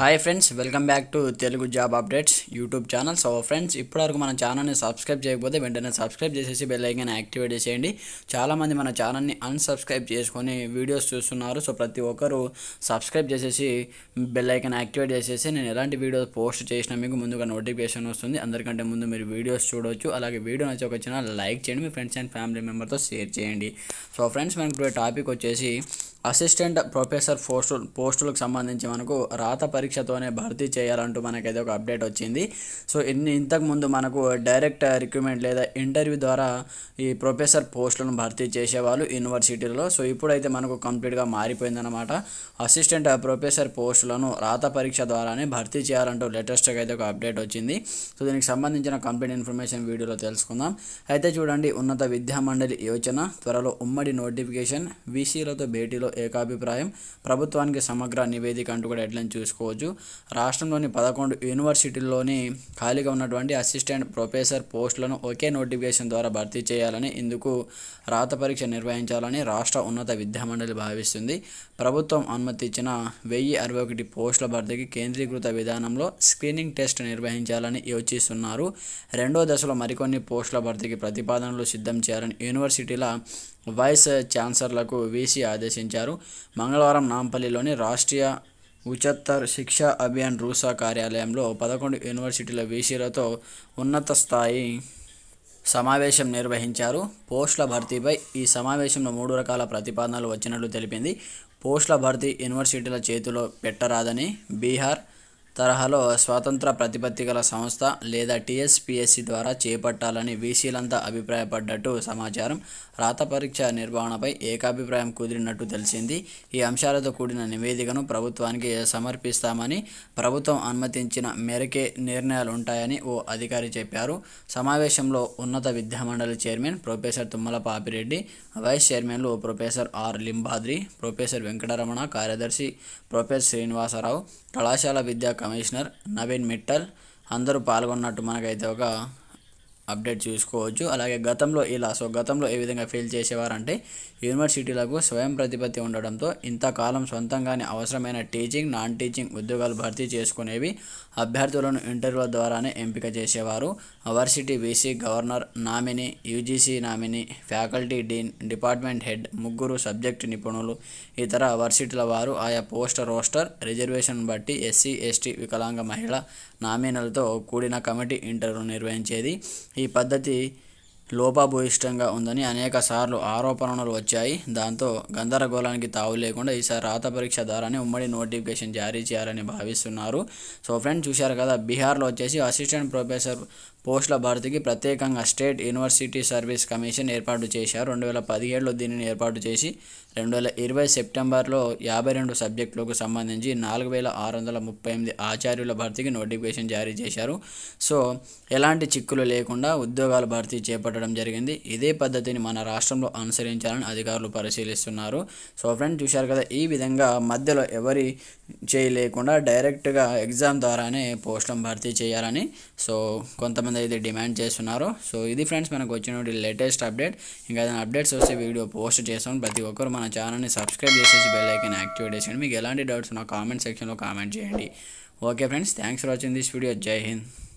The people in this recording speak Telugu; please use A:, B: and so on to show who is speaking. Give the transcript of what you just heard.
A: hi friends welcome back to Telugu job updates YouTube channel so friends ఇప్పటివరకు మన ఛానల్ని సబ్స్క్రైబ్ చేయకపోతే వెంటనే సబ్స్క్రైబ్ చేసేసి బెల్ ఐకన్ యాక్టివేట్ చేసేయండి చాలామంది మన ఛానల్ని అన్సబ్స్క్రైబ్ చేసుకొని వీడియోస్ చూస్తున్నారు సో ప్రతి ఒక్కరు సబ్స్క్రైబ్ చేసేసి బెల్ ఐకన్ యాక్టివేట్ చేసేసి నేను ఎలాంటి వీడియోస్ పోస్ట్ చేసినా మీకు ముందుగా నోటిఫికేషన్ వస్తుంది అందరికంటే ముందు మీరు వీడియోస్ చూడవచ్చు అలాగే వీడియో నచ్చి ఒక చిన్న లైక్ చేయండి మీ ఫ్రెండ్స్ అండ్ ఫ్యామిలీ మెంబర్తో షేర్ చేయండి సో ఫ్రెండ్స్ మనకు టాపిక్ వచ్చేసి అసిస్టెంట్ ప్రొఫెసర్ పోస్టు పోస్టులకు సంబంధించి మనకు రాత పరీక్ష పరీక్షతోనే భర్తీ చేయాలంటూ మనకైతే ఒక అప్డేట్ వచ్చింది సో ఇన్ని ఇంతకుముందు మనకు డైరెక్ట్ రిక్రూట్మెంట్ లేదా ఇంటర్వ్యూ ద్వారా ఈ ప్రొఫెసర్ పోస్టులను భర్తీ చేసేవాళ్ళు యూనివర్సిటీలలో సో ఇప్పుడైతే మనకు కంప్లీట్గా మారిపోయిందనమాట అసిస్టెంట్ ప్రొఫెసర్ పోస్టులను రాత పరీక్ష ద్వారానే భర్తీ చేయాలంటూ లేటెస్ట్గా అయితే ఒక అప్డేట్ వచ్చింది సో దీనికి సంబంధించిన కంప్లీట్ ఇన్ఫర్మేషన్ వీడియోలో తెలుసుకుందాం అయితే చూడండి ఉన్నత విద్యా మండలి యోచన త్వరలో ఉమ్మడి నోటిఫికేషన్ విసిలతో భేటీలో ఏకాభిప్రాయం ప్రభుత్వానికి సమగ్ర నివేదిక అంటూ కూడా ఎట్లని చూసుకోవచ్చు కాలేజు రాష్ట్రంలోని పదకొండు యూనివర్సిటీల్లోని ఖాళీగా ఉన్నటువంటి అసిస్టెంట్ ప్రొఫెసర్ పోస్టులను ఒకే నోటిఫికేషన్ ద్వారా భర్తీ చేయాలని ఇందుకు రాత పరీక్ష నిర్వహించాలని రాష్ట్ర ఉన్నత విద్యామండలి భావిస్తుంది ప్రభుత్వం అనుమతి ఇచ్చిన వెయ్యి అరవై ఒకటి పోస్టుల భర్తీకి కేంద్రీకృత విధానంలో స్క్రీనింగ్ టెస్ట్ నిర్వహించాలని యోచిస్తున్నారు రెండో దశలో మరికొన్ని పోస్టుల భర్తీకి ప్రతిపాదనలు సిద్ధం చేయాలని యూనివర్సిటీల వైస్ ఛాన్సలర్లకు వీసీ ఆదేశించారు మంగళవారం నాంపల్లిలోని రాష్ట్రీయ ఉచత్తర్ శిక్ష అభియాన్ రూసా కార్యాలయంలో పదకొండు యూనివర్సిటీల వీసీలతో ఉన్నత స్థాయి సమావేశం నిర్వహించారు పోస్టుల భర్తీపై ఈ సమావేశంలో మూడు రకాల ప్రతిపాదనలు వచ్చినట్లు తెలిపింది పోస్టుల భర్తీ యూనివర్సిటీల చేతిలో పెట్టరాదని బీహార్ తరహాలో స్వాతంత్ర ప్రతిపత్తి గల సంస్థ లేదా టీఎస్పీఎస్సీ ద్వారా చేపట్టాలని బీసీలంతా అభిప్రాయపడ్డట్టు సమాచారం రాత పరీక్ష నిర్వహణపై ఏకాభిప్రాయం కుదిరినట్టు తెలిసింది ఈ అంశాలతో కూడిన నివేదికను ప్రభుత్వానికి సమర్పిస్తామని ప్రభుత్వం అనుమతించిన మేరకే నిర్ణయాలు ఉంటాయని ఓ అధికారి చెప్పారు సమావేశంలో ఉన్నత విద్యామండలి chairman professor Tummala Papireddy vice చైర్మన్లు professor R Limbadri professor Venkataramana కార్యదర్శి ప్రొఫెసర్ శ్రీనివాసరావు కళాశాల విద్యా కమిషనర్ నవీన్ మిట్టల్ అందరూ పాల్గొన్నట్టు మనకైతే ఒక అప్డేట్ చూసుకోవచ్చు అలాగే గతంలో ఇలా సో గతంలో ఏ విధంగా ఫెయిల్ చేసేవారంటే యూనివర్సిటీలకు స్వయం ప్రతిపత్తి ఉండడంతో ఇంతకాలం సొంతంగానే అవసరమైన టీచింగ్ నాన్ టీచింగ్ ఉద్యోగాలు భర్తీ చేసుకునేవి అభ్యర్థులను ఇంటర్వ్యూల ద్వారానే ఎంపిక చేసేవారు varsity VC governor nominee UGC nominee faculty dean department head ముగ్గురు సబ్జెక్టు నిపుణులు ఇతర వర్సిటీల వారు ఆయా పోస్ట్ రోస్టర్ రిజర్వేషన్ బట్టి ఎస్సీ ఎస్టీ వికలాంగ మహిళ నామినలతో కూడిన కమిటీ ఇంటర్వ్యూ నిర్వహించేది ఈ పద్ధతి లోపభూయిష్టంగా ఉందని అనేక సార్లు ఆరోపణలు వచ్చాయి దాంతో గందరగోళానికి తావు లేకుండా ఈసారి రాత పరీక్ష ద్వారానే ఉమ్మడి నోటిఫికేషన్ జారీ చేయాలని భావిస్తున్నారు సో ఫ్రెండ్ చూశారు కదా బీహార్లో వచ్చేసి అసిస్టెంట్ ప్రొఫెసర్ పోస్టుల భర్తీకి ప్రత్యేకంగా స్టేట్ యూనివర్సిటీ సర్వీస్ కమిషన్ ఏర్పాటు చేశారు రెండు వేల పదిహేడులో దీనిని ఏర్పాటు చేసి రెండు వేల ఇరవై సెప్టెంబర్లో యాభై రెండు సబ్జెక్టులకు సంబంధించి నాలుగు వేల ఆరు వందల ముప్పై ఎనిమిది ఆచార్యుల భర్తీకి నోటిఫికేషన్ జారీ చేశారు సో ఎలాంటి చిక్కులు లేకుండా ఉద్యోగాల భర్తీ చేపట్టడం జరిగింది ఇదే పద్ధతిని మన రాష్ట్రంలో అనుసరించాలని అధికారులు పరిశీలిస్తున్నారు సో ఫ్రెండ్ చూశారు కదా ఈ విధంగా మధ్యలో ఎవరి చేయలేకుండా డైరెక్ట్గా ఎగ్జామ్ ద్వారానే పోస్టులను భర్తీ చేయాలని సో కొంతమంది చాలామంది అయితే డిమాండ్ చేస్తున్నారు సో ఇది ఫ్రెండ్స్ మనకు వచ్చినటువంటి లేటెస్ట్ అప్డేట్ ఇంకా ఏదైనా అప్డేట్స్ వస్తే వీడియో పోస్ట్ చేస్తాం ప్రతి ఒక్కరు మన ఛానల్ని సబ్స్క్రైబ్ చేసేసి బెల్ ఐకన్ యాక్టివేట్ చేయండి మీకు ఎలాంటి డౌట్స్ ఉన్నా కామెంట్ సెక్షన్లో కామెంట్ చేయండి okay friends thanks for watching this video Jai Hind